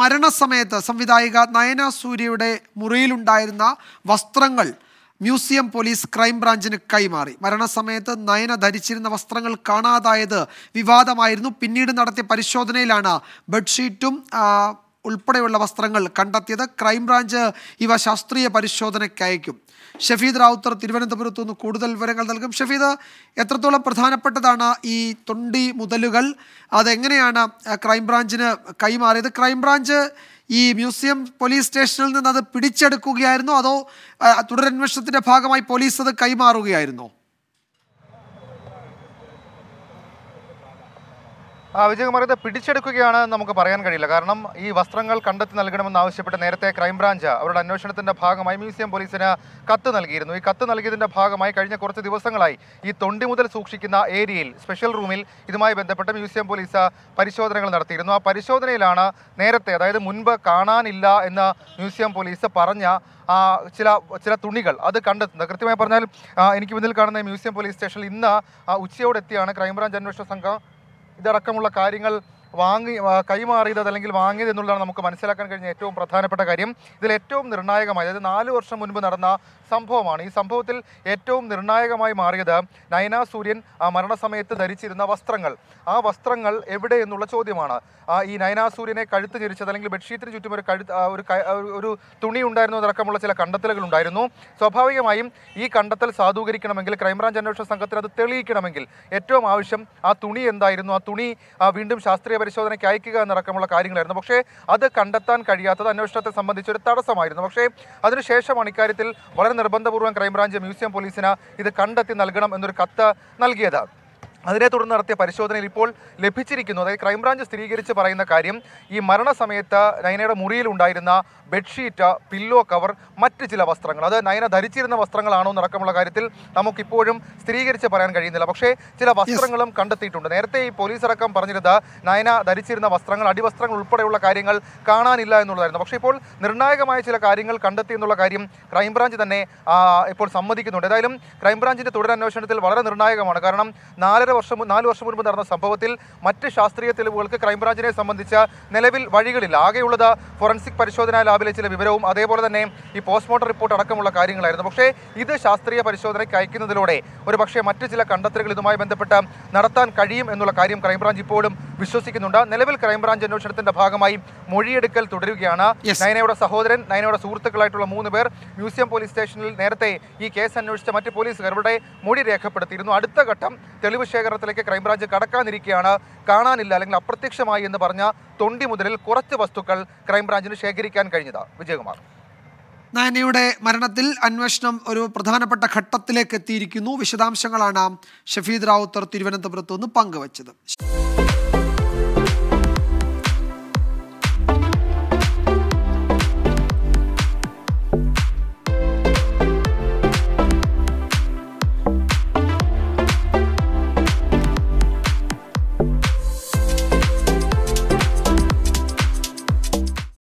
മരണസമയത്ത് സംവിധായിക നയന സൂര്യയുടെ മുറിയിലുണ്ടായിരുന്ന വസ്ത്രങ്ങൾ മ്യൂസിയം പോലീസ് ക്രൈംബ്രാഞ്ചിന് കൈമാറി മരണസമയത്ത് നയന ധരിച്ചിരുന്ന വസ്ത്രങ്ങൾ കാണാതായത് വിവാദമായിരുന്നു പിന്നീട് നടത്തിയ പരിശോധനയിലാണ് ബെഡ്ഷീറ്റും ഉൾപ്പെടെയുള്ള വസ്ത്രങ്ങൾ കണ്ടെത്തിയത് ക്രൈംബ്രാഞ്ച് ഇവ ശാസ്ത്രീയ പരിശോധനയ്ക്ക് അയക്കും ഷഫീദ് റാവുത്തർ തിരുവനന്തപുരത്തു നിന്ന് കൂടുതൽ വിവരങ്ങൾ നൽകും ഷഫീദ് എത്രത്തോളം പ്രധാനപ്പെട്ടതാണ് ഈ തൊണ്ടി മുതലുകൾ അതെങ്ങനെയാണ് ക്രൈംബ്രാഞ്ചിന് കൈമാറിയത് ക്രൈംബ്രാഞ്ച് ഈ മ്യൂസിയം പോലീസ് സ്റ്റേഷനിൽ നിന്ന് അത് പിടിച്ചെടുക്കുകയായിരുന്നോ അതോ തുടരന്വേഷണത്തിൻ്റെ ഭാഗമായി പോലീസ് അത് കൈമാറുകയായിരുന്നോ വിജയകുമാർ ഇത് പിടിച്ചെടുക്കുകയാണ് നമുക്ക് പറയാൻ കഴിയില്ല കാരണം ഈ വസ്ത്രങ്ങൾ കണ്ടെത്തി നൽകണമെന്ന് ആവശ്യപ്പെട്ട് നേരത്തെ ക്രൈംബ്രാഞ്ച് അവരുടെ അന്വേഷണത്തിന്റെ ഭാഗമായി മ്യൂസിയം പോലീസിന് കത്ത് നൽകിയിരുന്നു ഈ കത്ത് നൽകിയതിന്റെ ഭാഗമായി കഴിഞ്ഞ കുറച്ച് ദിവസങ്ങളായി ഈ തൊണ്ടി മുതൽ സൂക്ഷിക്കുന്ന ഏരിയയിൽ സ്പെഷ്യൽ റൂമിൽ ഇതുമായി ബന്ധപ്പെട്ട് മ്യൂസിയം പോലീസ് പരിശോധനകൾ നടത്തിയിരുന്നു ആ പരിശോധനയിലാണ് നേരത്തെ അതായത് മുൻപ് കാണാനില്ല എന്ന് മ്യൂസിയം പോലീസ് പറഞ്ഞ ചില ചില തുണികൾ അത് കണ്ടെത്തുന്നത് കൃത്യമായി പറഞ്ഞാൽ എനിക്ക് മുന്നിൽ കാണുന്ന മ്യൂസിയം പോലീസ് സ്റ്റേഷനിൽ ഇന്ന് ഉച്ചയോടെത്തിയാണ് ക്രൈംബ്രാഞ്ച് അന്വേഷണ സംഘം ഇതടക്കമുള്ള കാര്യങ്ങൾ വാങ്ങി കൈമാറിയത് അല്ലെങ്കിൽ വാങ്ങിയത് എന്നുള്ളതാണ് നമുക്ക് മനസ്സിലാക്കാൻ കഴിഞ്ഞ ഏറ്റവും പ്രധാനപ്പെട്ട കാര്യം ഇതിൽ ഏറ്റവും നിർണായകമായി അതായത് നാല് വർഷം മുൻപ് നടന്ന സംഭവമാണ് ഈ സംഭവത്തിൽ ഏറ്റവും നിർണായകമായി മാറിയത് നയന സൂര്യൻ ആ മരണസമയത്ത് ധരിച്ചിരുന്ന വസ്ത്രങ്ങൾ ആ വസ്ത്രങ്ങൾ എവിടെ എന്നുള്ള ചോദ്യമാണ് ഈ നയന സൂര്യനെ കഴുത്ത് ചിരിച്ചത് അല്ലെങ്കിൽ ബെഡ്ഷീറ്റിന് ചുറ്റും ഒരു കഴുത്ത് ഒരു ഒരു തുണി ഉണ്ടായിരുന്നു അതടക്കമുള്ള ചില കണ്ടെത്തലുകൾ ഉണ്ടായിരുന്നു സ്വാഭാവികമായും ഈ കണ്ടെത്തൽ സാധൂകരിക്കണമെങ്കിൽ ക്രൈംബ്രാഞ്ച് അന്വേഷണ സംഘത്തിന് അത് തെളിയിക്കണമെങ്കിൽ ഏറ്റവും ആവശ്യം ആ തുണി എന്തായിരുന്നു ആ തുണി വീണ്ടും ശാസ്ത്രീയ പരിശോധനയ്ക്ക് അയക്കുക എന്നടക്കമുള്ള കാര്യങ്ങളായിരുന്നു പക്ഷേ അത് കണ്ടെത്താൻ കഴിയാത്തത് അന്വേഷണത്തെ സംബന്ധിച്ച് ഒരു തടസ്സമായിരുന്നു പക്ഷേ അതിനുശേഷമാണ് ഇക്കാര്യത്തിൽ വളരെ നിർബന്ധപൂർവ്വം ക്രൈംബ്രാഞ്ച് മ്യൂസിയം പോലീസിന് ഇത് കണ്ടെത്തി നൽകണം എന്നൊരു കത്ത് നൽകിയത് അതിനെ തുടർന്ന് നടത്തിയ പരിശോധനയിൽ ഇപ്പോൾ ലഭിച്ചിരിക്കുന്നു അതായത് ക്രൈംബ്രാഞ്ച് സ്ഥിരീകരിച്ച് പറയുന്ന കാര്യം ഈ മരണസമയത്ത് നയനയുടെ മുറിയിൽ ഉണ്ടായിരുന്ന ബെഡ്ഷീറ്റ് പില്ലോ കവർ മറ്റ് ചില വസ്ത്രങ്ങൾ അത് നയന ധരിച്ചിരുന്ന വസ്ത്രങ്ങളാണോ എന്നടക്കമുള്ള കാര്യത്തിൽ നമുക്കിപ്പോഴും സ്ഥിരീകരിച്ച് പറയാൻ കഴിയുന്നില്ല പക്ഷേ ചില വസ്ത്രങ്ങളും കണ്ടെത്തിയിട്ടുണ്ട് നേരത്തെ ഈ പോലീസ് അടക്കം പറഞ്ഞിരുന്നത് നയന ധരിച്ചിരുന്ന വസ്ത്രങ്ങൾ അടിവസ്ത്രങ്ങൾ ഉൾപ്പെടെയുള്ള കാര്യങ്ങൾ കാണാനില്ല എന്നുള്ളതായിരുന്നു പക്ഷേ ഇപ്പോൾ നിർണായകമായ ചില കാര്യങ്ങൾ കണ്ടെത്തി എന്നുള്ള കാര്യം ക്രൈംബ്രാഞ്ച് തന്നെ ഇപ്പോൾ സമ്മതിക്കുന്നുണ്ട് ഏതായാലും ക്രൈംബ്രാഞ്ചിൻ്റെ തുടരന്വേഷണത്തിൽ വളരെ നിർണായകമാണ് കാരണം നാലര വർഷം നാല് വർഷം മുൻപ് നടന്ന സംഭവത്തിൽ മറ്റ് ശാസ്ത്രീയ തെളിവുകൾക്ക് ക്രൈംബ്രാഞ്ചിനെ സംബന്ധിച്ച നിലവിൽ വഴികളില്ല ആകെയുള്ളത് ഫോറൻസിക് പരിശോധനാ ലാബിലെ ചില വിവരവും അതേപോലെ തന്നെ ഈ പോസ്റ്റ്മോർട്ടം റിപ്പോർട്ട് അടക്കമുള്ള കാര്യങ്ങളായിരുന്നു പക്ഷേ ഇത് ശാസ്ത്രീയ പരിശോധനയ്ക്ക് അയക്കുന്നതിലൂടെ ഒരു മറ്റ് ചില കണ്ടെത്തലുകൾ ഇതുമായി ബന്ധപ്പെട്ട് നടത്താൻ കഴിയും എന്നുള്ള കാര്യം ക്രൈംബ്രാഞ്ച് ഇപ്പോഴും വിശ്വസിക്കുന്നുണ്ട് നിലവിൽ ക്രൈംബ്രാഞ്ച് അന്വേഷണത്തിന്റെ ഭാഗമായി മൊഴിയെടുക്കൽ തുടരുകയാണ് നയനയുടെ സഹോദരൻ നയനയുടെ സുഹൃത്തുക്കളായിട്ടുള്ള മൂന്ന് പേർ മ്യൂസിയം പോലീസ് സ്റ്റേഷനിൽ നേരത്തെ ഈ കേസ് അന്വേഷിച്ച മറ്റ് പോലീസുകാരുടെ മൊഴി രേഖപ്പെടുത്തിയിരുന്നു അടുത്ത ഘട്ടം തെളിവ് ശേഖരത്തിലേക്ക് ക്രൈംബ്രാഞ്ച് കടക്കാനിരിക്കുകയാണ് കാണാനില്ല അല്ലെങ്കിൽ അപ്രത്യക്ഷമായി എന്ന് പറഞ്ഞ തൊണ്ടി മുതലിൽ കുറച്ച് വസ്തുക്കൾ ക്രൈംബ്രാഞ്ചിന് ശേഖരിക്കാൻ കഴിഞ്ഞത് വിജയകുമാർ നയനയുടെ മരണത്തിൽ അന്വേഷണം ഒരു പ്രധാനപ്പെട്ട ഘട്ടത്തിലേക്ക് എത്തിയിരിക്കുന്നു വിശദാംശങ്ങളാണ് ഷഫീദ് റാവുത്തർ തിരുവനന്തപുരത്ത് നിന്ന് പങ്കുവച്ചത്